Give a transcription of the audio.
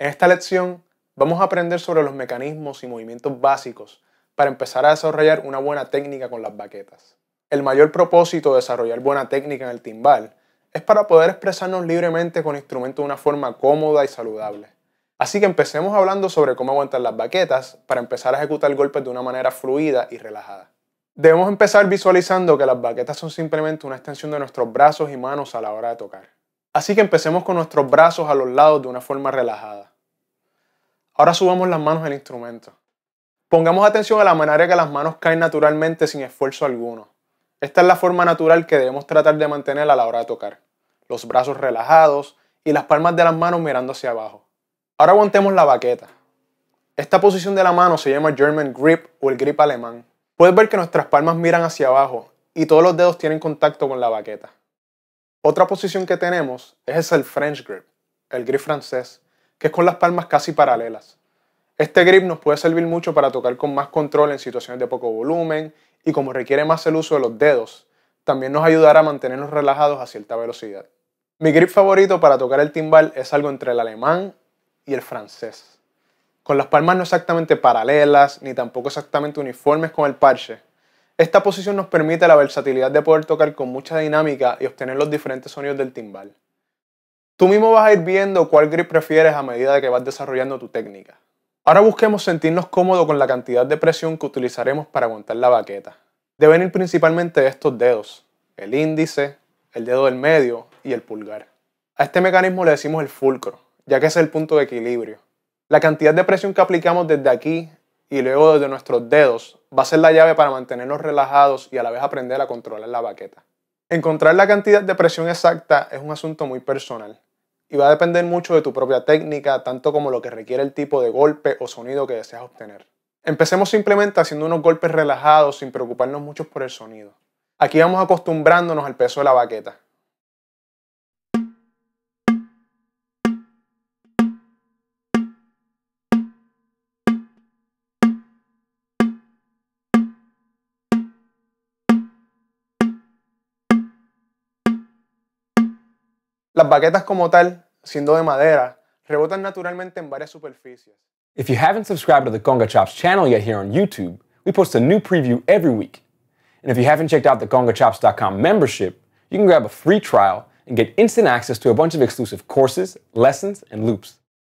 En esta lección vamos a aprender sobre los mecanismos y movimientos básicos para empezar a desarrollar una buena técnica con las baquetas. El mayor propósito de desarrollar buena técnica en el timbal es para poder expresarnos libremente con instrumentos de una forma cómoda y saludable. Así que empecemos hablando sobre cómo aguantar las baquetas para empezar a ejecutar golpes de una manera fluida y relajada. Debemos empezar visualizando que las baquetas son simplemente una extensión de nuestros brazos y manos a la hora de tocar. Así que empecemos con nuestros brazos a los lados de una forma relajada. Ahora subamos las manos al instrumento. Pongamos atención a la manera que las manos caen naturalmente sin esfuerzo alguno. Esta es la forma natural que debemos tratar de mantener a la hora de tocar. Los brazos relajados y las palmas de las manos mirando hacia abajo. Ahora aguantemos la baqueta. Esta posición de la mano se llama German Grip o el grip alemán. Puedes ver que nuestras palmas miran hacia abajo y todos los dedos tienen contacto con la baqueta. Otra posición que tenemos es el French Grip, el grip francés, que es con las palmas casi paralelas. Este grip nos puede servir mucho para tocar con más control en situaciones de poco volumen y como requiere más el uso de los dedos, también nos ayudará a mantenernos relajados a cierta velocidad. Mi grip favorito para tocar el timbal es algo entre el alemán y el francés. Con las palmas no exactamente paralelas ni tampoco exactamente uniformes con el parche, esta posición nos permite la versatilidad de poder tocar con mucha dinámica y obtener los diferentes sonidos del timbal. Tú mismo vas a ir viendo cuál grip prefieres a medida que vas desarrollando tu técnica. Ahora busquemos sentirnos cómodos con la cantidad de presión que utilizaremos para aguantar la baqueta. Deben ir principalmente de estos dedos, el índice, el dedo del medio y el pulgar. A este mecanismo le decimos el fulcro, ya que es el punto de equilibrio. La cantidad de presión que aplicamos desde aquí y luego desde nuestros dedos va a ser la llave para mantenernos relajados y a la vez aprender a controlar la baqueta. Encontrar la cantidad de presión exacta es un asunto muy personal y va a depender mucho de tu propia técnica, tanto como lo que requiere el tipo de golpe o sonido que deseas obtener. Empecemos simplemente haciendo unos golpes relajados sin preocuparnos mucho por el sonido. Aquí vamos acostumbrándonos al peso de la baqueta. Las baquetas como tal, siendo de madera, rebotan naturalmente en varias superficies. If you haven't subscribed to the Conga Chops channel yet here on YouTube, we post a new preview every week. And if you haven't checked out the CongaChops.com membership, you can grab a free trial and get instant access to a bunch of exclusive courses, lessons, and loops.